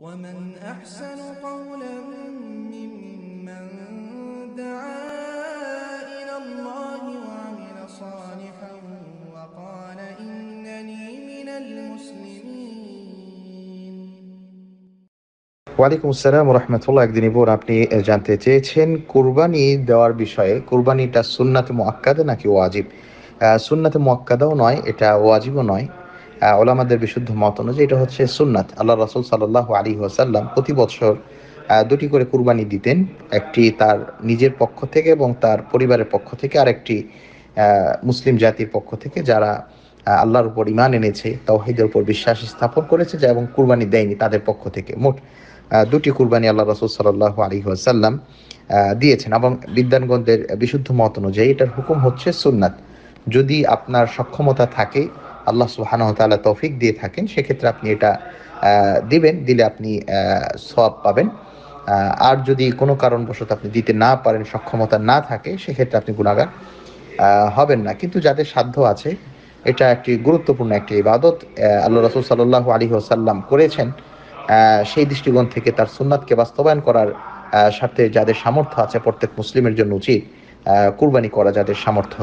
ওয়ালাইকুম আসসালাম রহমতুল্লাহ একদিন ইবোর আপনি জানতে চেয়েছেন কুরবানি দেওয়ার বিষয়ে কুরবানিটা সুন্নাতে মোয়াক্কাদে নাকি ওয়াজিব সুন্নাতে মোয়াক্কাদাও নয় এটা ওয়াজিবও নয় ওলামাদের বিশুদ্ধ মত অনুযায়ী এটা হচ্ছে সুন্নাত আল্লাহ রাসুল সাল্লাহ আলী ওয়াসাল্লাম প্রতি বছর দুটি করে কুরবানি দিতেন একটি তার নিজের পক্ষ থেকে এবং তার পরিবারের পক্ষ থেকে আর একটি মুসলিম জাতির পক্ষ থেকে যারা আল্লাহর উপর ইমান এনেছে তাওহিদের উপর বিশ্বাস স্থাপন করেছে যা এবং কুরবানি দেয়নি তাদের পক্ষ থেকে মোট দুটি কুরবানি আল্লাহ রসুল সাল্লাহ আলী ওয়াসাল্লাম দিয়েছেন এবং বিদ্যানগণদের বিশুদ্ধ মত অনুযায়ী এটার হুকুম হচ্ছে সুন্নাত যদি আপনার সক্ষমতা থাকে আল্লাহ সুবাহানহ তালা তৌফিক দিয়ে থাকেন সেক্ষেত্রে আপনি এটা দিবেন দিলে আপনি সব পাবেন আর যদি কোনো কারণবশত আপনি দিতে না পারেন সক্ষমতা না থাকে সেক্ষেত্রে আপনি গুণাগার হবেন না কিন্তু যাদের সাধ্য আছে এটা একটি গুরুত্বপূর্ণ একটি ইবাদত আল্লাহ রসুল সাল্লাহ আলী ওসাল্লাম করেছেন সেই দৃষ্টিকোণ থেকে তার সুন্নাতকে বাস্তবায়ন করার সাথে যাদের সামর্থ্য আছে প্রত্যেক মুসলিমের জন্য উচিত কুরবানি করা যাদের সামর্থ্য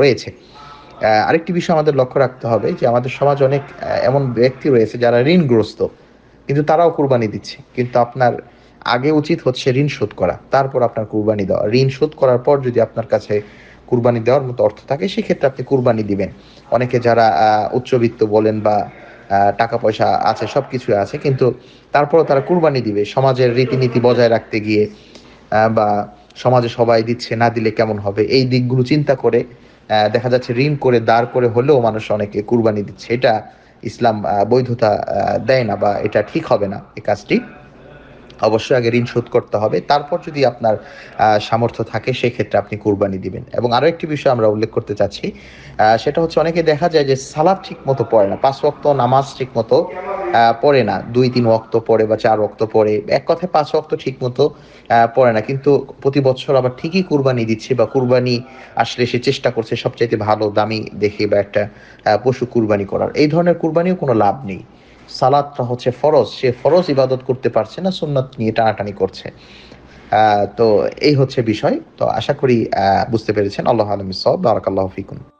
রয়েছে আরেকটি বিষয় আমাদের লক্ষ্য রাখতে হবে যে আমাদের সমাজ অনেক এমন ব্যক্তি রয়েছে যারা ঋণগ্রস্ত কিন্তু তারাও কুরবানি দিচ্ছে কিন্তু আপনার আগে উচিত হচ্ছে ঋণ শোধ করা তারপর আপনার কুরবানি দেওয়া ঋণ শোধ করার পর যদি আপনার কাছে কুরবানি দেওয়ার মতো অর্থ থাকে সেক্ষেত্রে আপনি কুরবানি দিবেন অনেকে যারা উচ্চবিত্ত বলেন বা টাকা পয়সা আছে সব কিছু আছে কিন্তু তারপরও তারা কুরবানি দিবে সমাজের রীতিনীতি বজায় রাখতে গিয়ে বা সমাজে সবাই দিচ্ছে না দিলে কেমন হবে এই দিকগুলো চিন্তা করে দেখা যাচ্ছে ঋণ করে দাঁড় করে হলেও মানুষ অনেকে কুরবানি দিচ্ছে এটা ইসলাম বৈধতা দেয় না বা এটা ঠিক হবে না এই কাজটি অবশ্যই আগে ঋণ শোধ করতে হবে তারপর যদি আপনার সামর্থ্য থাকে সেক্ষেত্রে আপনি কুরবানি দিবেন এবং আরও একটি বিষয় আমরা উল্লেখ করতে চাচ্ছি সেটা হচ্ছে অনেকে দেখা যায় যে সালাদ ঠিক মতো পড়ে না পাঁচ ওয়াক্ত নামাজ ঠিক মতো পড়ে না দুই তিন অক্ত পড়ে বা চার অক্ত পড়ে এক কথায় পাঁচ অক্ত ঠিক মতো পড়ে না কিন্তু প্রতি বছর আবার ঠিকই কুরবানি দিচ্ছে বা কুরবানি আসলে সে চেষ্টা করছে সবচাইতে ভালো দামি দেখে বা একটা পশু কুরবানি করার এই ধরনের কুরবানিও কোনো লাভ নেই সালাদটা হচ্ছে ফরজ সে ফরজ ইবাদত করতে পারছে না সুন্নাত নিয়ে টানাটানি করছে তো এই হচ্ছে বিষয় তো আশা করি বুঝতে পেরেছেন আল্লাহ আলম সব বারাকাল্লাহ ফিকুন